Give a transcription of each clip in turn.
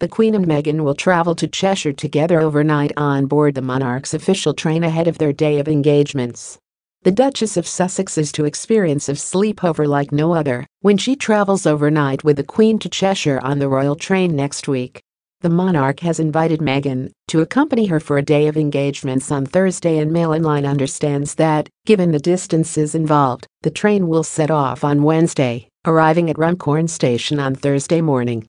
The Queen and Meghan will travel to Cheshire together overnight on board the monarch's official train ahead of their day of engagements. The Duchess of Sussex is to experience a sleepover like no other when she travels overnight with the Queen to Cheshire on the royal train next week. The monarch has invited Meghan to accompany her for a day of engagements on Thursday and Mail Online understands that, given the distances involved, the train will set off on Wednesday, arriving at Runcorn Station on Thursday morning.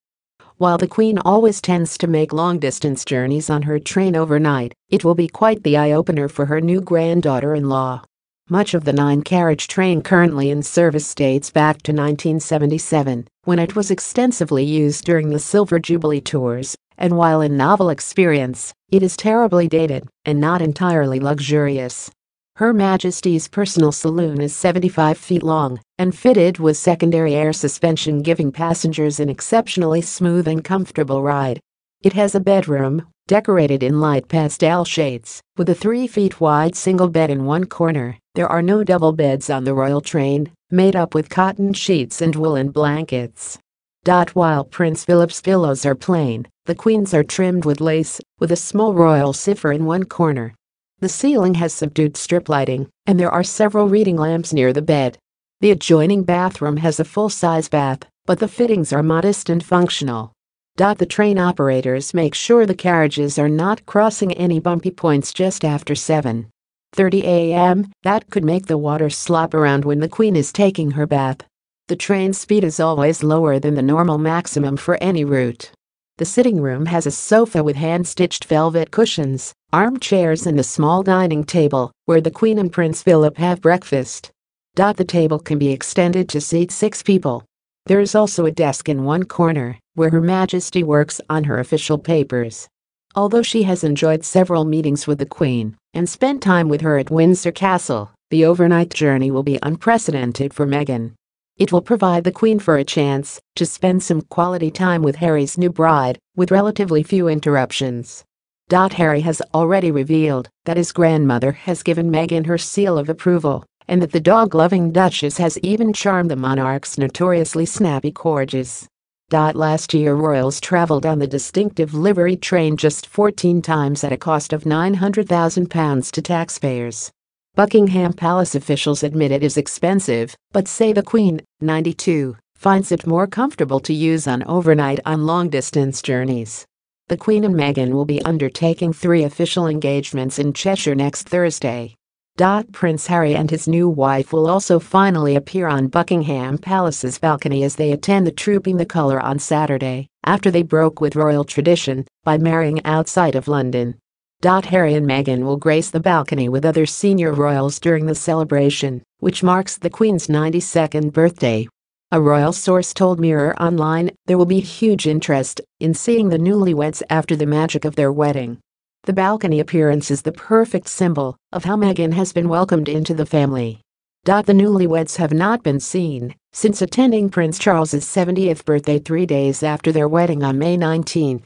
While the Queen always tends to make long-distance journeys on her train overnight, it will be quite the eye-opener for her new granddaughter-in-law. Much of the nine-carriage train currently in service dates back to 1977, when it was extensively used during the Silver Jubilee tours, and while a novel experience, it is terribly dated and not entirely luxurious. Her Majesty's personal saloon is 75 feet long and fitted with secondary air suspension giving passengers an exceptionally smooth and comfortable ride. It has a bedroom, decorated in light pastel shades, with a 3 feet wide single bed in one corner. There are no double beds on the royal train, made up with cotton sheets and woolen blankets. While Prince Philip's pillows are plain, the queen's are trimmed with lace, with a small royal cipher in one corner. The ceiling has subdued strip lighting, and there are several reading lamps near the bed. The adjoining bathroom has a full-size bath, but the fittings are modest and functional. The train operators make sure the carriages are not crossing any bumpy points just after 7.30 a.m., that could make the water slop around when the queen is taking her bath. The train speed is always lower than the normal maximum for any route. The sitting room has a sofa with hand-stitched velvet cushions, armchairs and a small dining table where the Queen and Prince Philip have breakfast. The table can be extended to seat six people. There is also a desk in one corner where Her Majesty works on her official papers. Although she has enjoyed several meetings with the Queen and spent time with her at Windsor Castle, the overnight journey will be unprecedented for Meghan. It will provide the Queen for a chance to spend some quality time with Harry's new bride with relatively few interruptions. Harry has already revealed that his grandmother has given Meghan her seal of approval and that the dog-loving Duchess has even charmed the monarch's notoriously snappy corgis. Last year royals traveled on the distinctive livery train just 14 times at a cost of £900,000 to taxpayers. Buckingham Palace officials admit it is expensive, but say the Queen, 92, finds it more comfortable to use on overnight on long-distance journeys. The Queen and Meghan will be undertaking three official engagements in Cheshire next Thursday. Prince Harry and his new wife will also finally appear on Buckingham Palace's balcony as they attend the Trooping the Colour on Saturday, after they broke with royal tradition by marrying outside of London. Harry and Meghan will grace the balcony with other senior royals during the celebration, which marks the Queen's 92nd birthday. A royal source told Mirror Online there will be huge interest in seeing the newlyweds after the magic of their wedding. The balcony appearance is the perfect symbol of how Meghan has been welcomed into the family. The newlyweds have not been seen since attending Prince Charles's 70th birthday three days after their wedding on May 19.